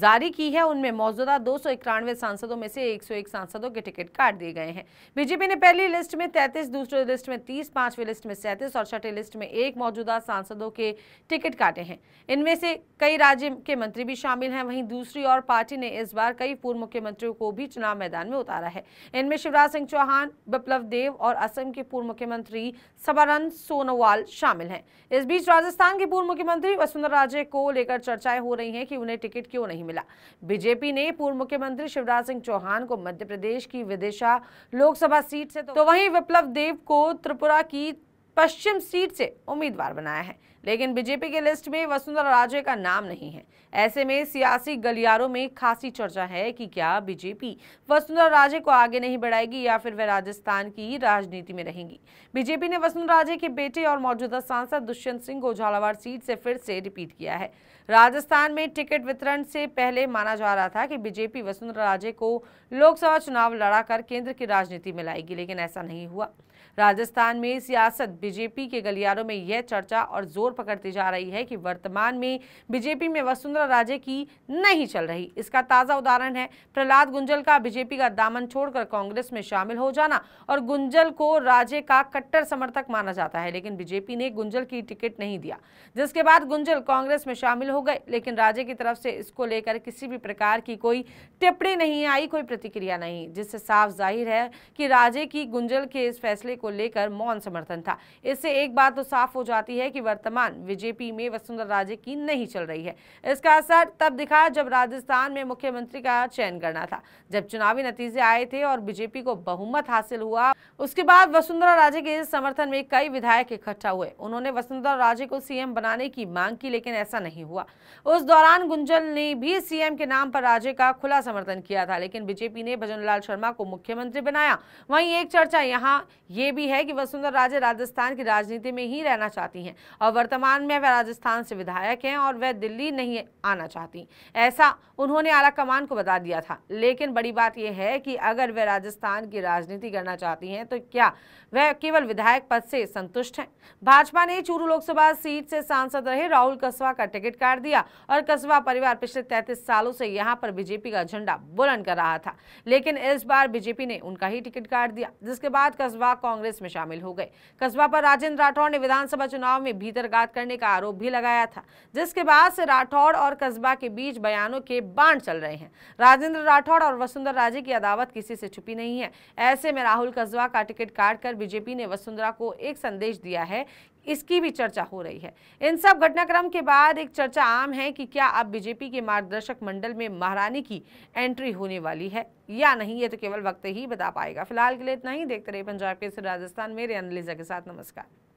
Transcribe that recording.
जारी की है उनमें मौजूदा दो सांसदों में से 101 सांसदों के टिकट काट दिए गए हैं बीजेपी ने पहली लिस्ट में 33, दूसरी लिस्ट में 30, पांचवी लिस्ट में 37 और छठी लिस्ट में एक मौजूदा सांसदों के टिकट काटे हैं इनमें से कई राज्य के मंत्री भी शामिल हैं वहीं दूसरी ओर पार्टी ने इस बार कई पूर्व मुख्यमंत्रियों को भी चुनाव मैदान में उतारा है इनमें शिवराज सिंह चौहान बिप्लव देव और असम के पूर्व मुख्यमंत्री सबानंद सोनोवाल शामिल हैं इस बीच राजस्थान के पूर्व मुख्यमंत्री वसुंधरा राजे को लेकर चर्चाएं हो रही हैं कि उन्हें टिकट क्यों नहीं नहीं मिला बीजेपी ने पूर्व मुख्यमंत्री शिवराज सिंह चौहान को मध्य प्रदेश की विदिशा लोकसभा सीट से तो, तो वहीं विप्लव देव को त्रिपुरा की पश्चिम सीट से उम्मीदवार बनाया है लेकिन बीजेपी के लिस्ट में वसुंधरा राजे का नाम नहीं है ऐसे में सियासी गलियारों में खासी चर्चा है कि क्या बीजेपी वसुंधरा राजे को आगे नहीं बढ़ाएगी या फिर वह राजस्थान की राजनीति में रहेंगी बीजेपी ने वसुंधरा राजे के बेटे और मौजूदा सांसद दुष्यंत सिंह को झालावाड़ सीट से फिर से रिपीट किया है राजस्थान में टिकट वितरण से पहले माना जा रहा था कि बीजेपी वसुंधरा राजे को लोकसभा चुनाव लड़ाकर केंद्र की राजनीति में लाएगी लेकिन ऐसा नहीं हुआ राजस्थान में सियासत बीजेपी के गलियारों में यह चर्चा और जोर पकड़ती जा रही है कि वर्तमान में बीजेपी में वसुंधरा राजे की नहीं चल रही इसका ताज़ा उदाहरण है प्रहलाद गुंजल का बीजेपी का दामन छोड़कर कांग्रेस में शामिल हो जाना और गुंजल को राजे का कट्टर समर्थक माना जाता है लेकिन बीजेपी ने गुंजल की टिकट नहीं दिया जिसके बाद गुंजल कांग्रेस में शामिल हो गए लेकिन राजे की तरफ से इसको लेकर किसी भी प्रकार की कोई टिप्पणी नहीं आई कोई प्रतिक्रिया नहीं जिससे साफ जाहिर है कि राजे की गुंजल के इस फैसले को लेकर मौन समर्थन था इससे एक बात तो साफ हो जाती है कि वर्तमान बीजेपी में वसुंधरा राजे की नहीं चल रही है इसका असर तब दिखा जब राजस्थान में मुख्यमंत्री का चयन करना था जब चुनावी नतीजे आए थे और बीजेपी को बहुमत हासिल हुआ उसके बाद वसुंधरा राजे के समर्थन में कई विधायक इकट्ठा हुए उन्होंने वसुंधरा राजे को सीएम बनाने की मांग की लेकिन ऐसा नहीं हुआ उस दौरान गुंजल ने भी सीएम के नाम पर राजे का खुला समर्थन किया था लेकिन बीजेपी ने भजनलाल शर्मा को मुख्यमंत्री बनाया वहीं एक चर्चा यहाँ ये भी है कि वसुंधरा राजे राजस्थान राजस्थान की राजनीति में ही रहना चाहती हैं और वर्तमान में वह राजस्थान से विधायक हैं और वह दिल्ली नहीं आना चाहती ऐसा उन्होंने आला कमान को बता दिया था लेकिन बड़ी बात यह है कि अगर वह राजस्थान की राजनीति करना चाहती हैं तो क्या वह केवल विधायक पद से संतुष्ट हैं भाजपा ने चूरू लोकसभा सीट से सांसद रहे राहुल कस्बा का टिकट काट दिया और कस्बा परिवार पिछले तैतीस सालों से यहाँ पर बीजेपी का झंडा बुलंद कर रहा था लेकिन इस बार बीजेपी ने उनका ही टिकट काट दिया जिसके बाद कस्बा कांग्रेस में शामिल हो गए कस्बा पर राजेंद्र राठौड़ ने विधानसभा चुनाव में भीतरघात करने का आरोप भी लगाया था जिसके बाद से राठौड़ और कस्बा के बीच बयानों के बाढ़ चल रहे हैं राजेंद्र राठौड़ और वसुंधरा राजे की अदावत किसी से छुपी नहीं है ऐसे में राहुल कस्बा का टिकट काट कर बीजेपी ने वसुंधरा को एक संदेश दिया है इसकी भी चर्चा हो रही है इन सब घटनाक्रम के बाद एक चर्चा आम है कि क्या अब बीजेपी के मार्गदर्शक मंडल में महारानी की एंट्री होने वाली है या नहीं ये तो केवल वक्त ही बता पाएगा फिलहाल के लिए इतना ही देखते रहे पंजाब के राजस्थान मेरे अनलिजा के साथ नमस्कार